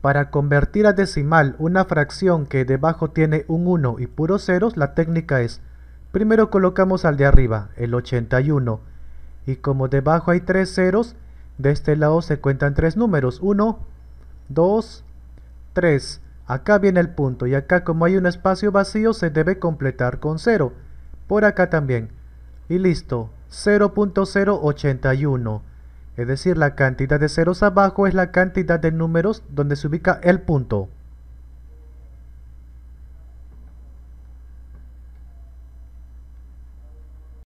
Para convertir a decimal una fracción que debajo tiene un 1 y puros ceros, la técnica es, primero colocamos al de arriba, el 81, y como debajo hay 3 ceros, de este lado se cuentan 3 números, 1, 2, 3. Acá viene el punto y acá como hay un espacio vacío se debe completar con 0. Por acá también. Y listo, 0.081. Es decir, la cantidad de ceros abajo es la cantidad de números donde se ubica el punto.